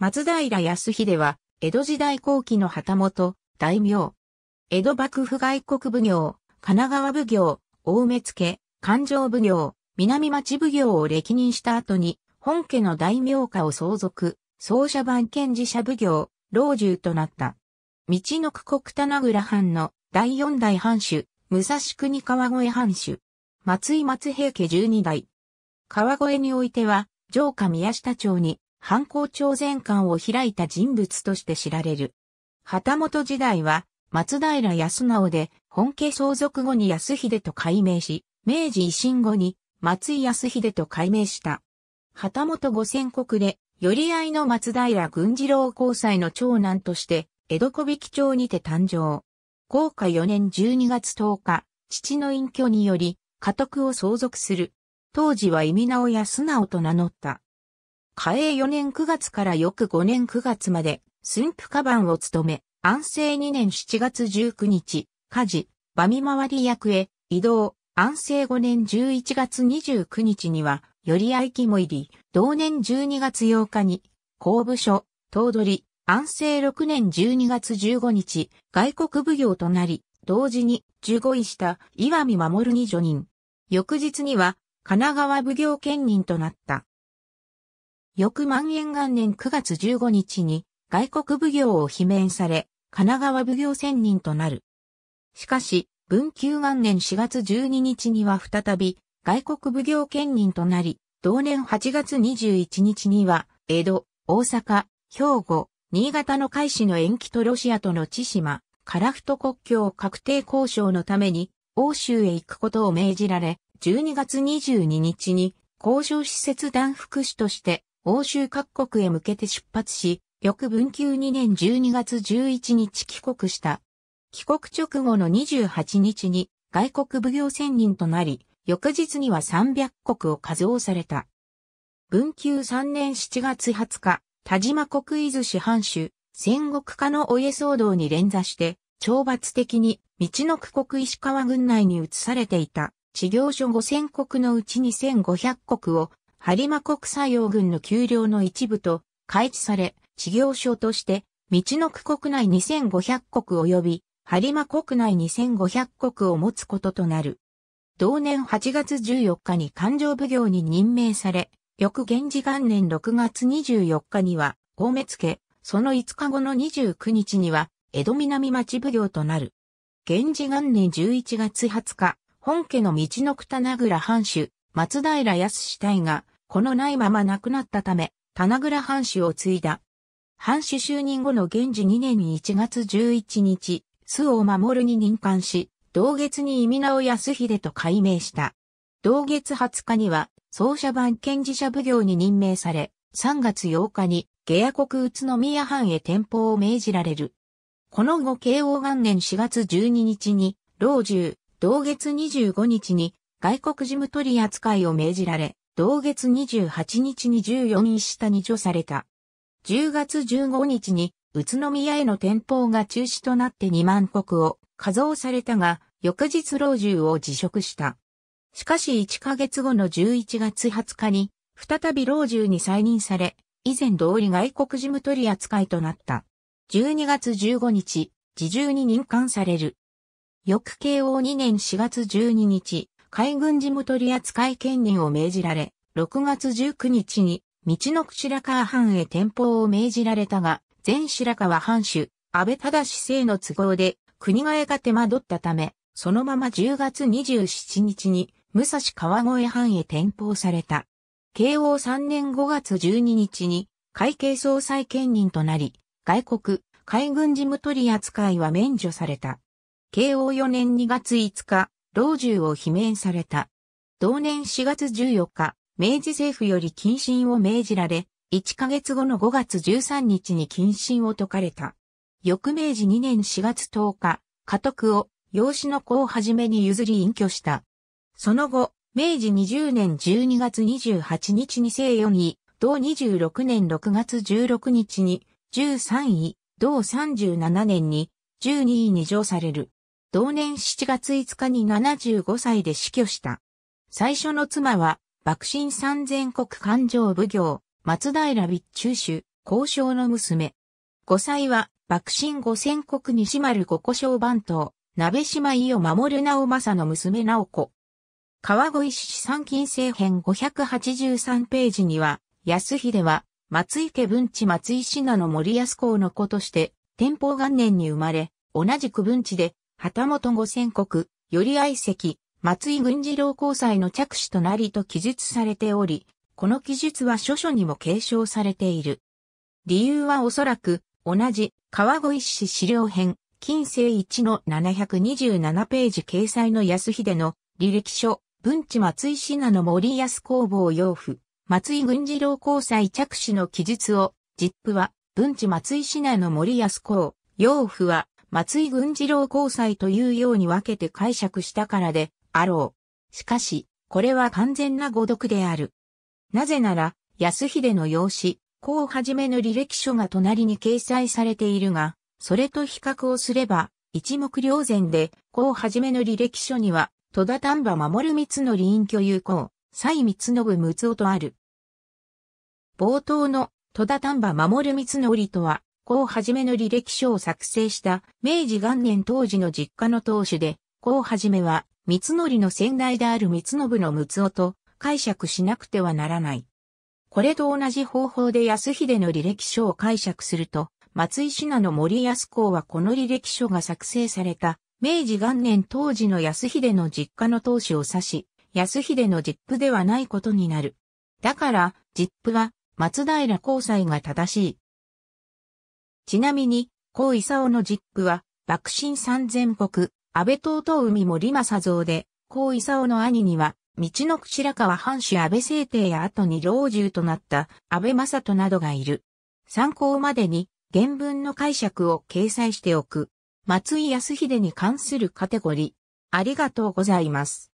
松平康秀は、江戸時代後期の旗本、大名。江戸幕府外国奉行、神奈川奉行、大目付、環状奉行、南町奉行を歴任した後に、本家の大名家を相続、奏者番兼寺社奉行、老中となった。道の区国棚倉藩の第四代藩主、武蔵国川越藩主。松井松平家十二代。川越においては、城下宮下町に反抗朝鮮館を開いた人物として知られる。旗本時代は、松平康直で、本家相続後に康秀と改名し、明治維新後に松井康秀と改名した。旗本五千国で、寄り合いの松平軍次郎交際の長男として、江戸小引町にて誕生。豪華4年12月10日、父の隠居により、家督を相続する。当時は意味名を安直と名乗った。嘉永4年9月から翌5年9月まで、駿府カバンを務め、安政2年7月19日、家事、場見回り役へ、移動、安政5年11月29日には、より合いも入り、同年12月8日に、公部所、頭取、安政6年12月15日、外国奉行となり、同時に15位した岩見守に助任。翌日には、神奈川奉行兼任となった。翌万延元年9月15日に外国奉行を罷免され、神奈川奉行専任となる。しかし、文久元年4月12日には再び外国奉行兼任となり、同年8月21日には、江戸、大阪、兵庫、新潟の開始の延期とロシアとの千島、カラフト国境確定交渉のために、欧州へ行くことを命じられ、12月22日に、交渉施設団副主として、欧州各国へ向けて出発し、翌文久2年12月11日帰国した。帰国直後の28日に外国奉行専任となり、翌日には300国を数をされた。文久3年7月20日、田島国伊豆市藩主、戦国家のお家騒動に連座して、懲罰的に、道の区国石川軍内に移されていた、事業所5000国のうち2500国を播磨国際用軍の丘陵の一部と開地され、事業所として、道の区国内2500国及び、播磨国内2500国を持つこととなる。同年8月14日に勘定奉行に任命され、翌源氏元年6月24日には、大目付、その5日後の29日には、江戸南町奉行となる。源氏元年11月20日、本家の道のく棚倉藩主、松平康死体が、このないまま亡くなったため、棚倉藩主を継いだ。藩主就任後の現時2年1月11日、巣を守に任官し、同月に意味名を安秀と改名した。同月20日には、奏者版検事者奉行に任命され、3月8日に、下野国宇都宮藩へ転向を命じられる。この後慶応元年4月12日に、老中、同月25日に、外国事務取り扱いを命じられ、同月28日に14日下に除された。10月15日に宇都宮への転報が中止となって2万国を加増されたが、翌日老中を辞職した。しかし1ヶ月後の11月20日に、再び老中に再任され、以前通り外国事務取扱いとなった。12月15日、自重に任官される。翌慶応2年4月12日、海軍事務取扱権人を命じられ、6月19日に、道の白川藩へ転向を命じられたが、前白川藩主、安倍忠政の都合で、国替えが手間取ったため、そのまま10月27日に、武蔵川越藩へ転向された。慶応3年5月12日に、会計総裁権人となり、外国、海軍事務取扱いは免除された。慶応4年2月5日、老中を罷免された。同年4月14日、明治政府より謹慎を命じられ、1ヶ月後の5月13日に謹慎を解かれた。翌明治2年4月10日、家督を養子の子をはじめに譲り隠居した。その後、明治20年12月28日に生4位、同26年6月16日に13位、同37年に12位に上される。同年7月5日に75歳で死去した。最初の妻は、幕臣三千国勘定奉行、松平備中主、交渉の娘。5歳は、幕臣五千国西丸五古小番頭、鍋島伊を守る直政の娘直子。川越市三金政編583ページには、安秀は、松池文治松井信濃森安公の子として、天保元年に生まれ、同じく文治で、旗本五千国、より愛席、松井軍次郎交際の着手となりと記述されており、この記述は諸書にも継承されている。理由はおそらく、同じ、川越市資料編、近世一の727ページ掲載の安秀の履歴書、文治松井信濃森安工房養父、松井軍次郎交際着手の記述を、実父は、文治松井信濃森安工、養父は、松井軍次郎交際というように分けて解釈したからであろう。しかし、これは完全な誤読である。なぜなら、安秀の養子、こうはじめの履歴書が隣に掲載されているが、それと比較をすれば、一目瞭然で、こうはじめの履歴書には、戸田丹波守光則隠居有効、蔡光信六夫とある。冒頭の戸田丹波守光則とは、こうはじめの履歴書を作成した明治元年当時の実家の当主で、こうはじめは、三則の先代である三信の六夫と解釈しなくてはならない。これと同じ方法で安秀の履歴書を解釈すると、松井品の森安公はこの履歴書が作成された、明治元年当時の安秀の実家の当主を指し、安秀の実父ではないことになる。だから、実父は松平交際が正しい。ちなみに、高伊佐の実句は、爆心三千国、安倍東東海森正造で、高伊佐の兄には、道の白川藩主安倍政帝や後に老中となった安倍正人などがいる。参考までに原文の解釈を掲載しておく。松井康秀に関するカテゴリー。ありがとうございます。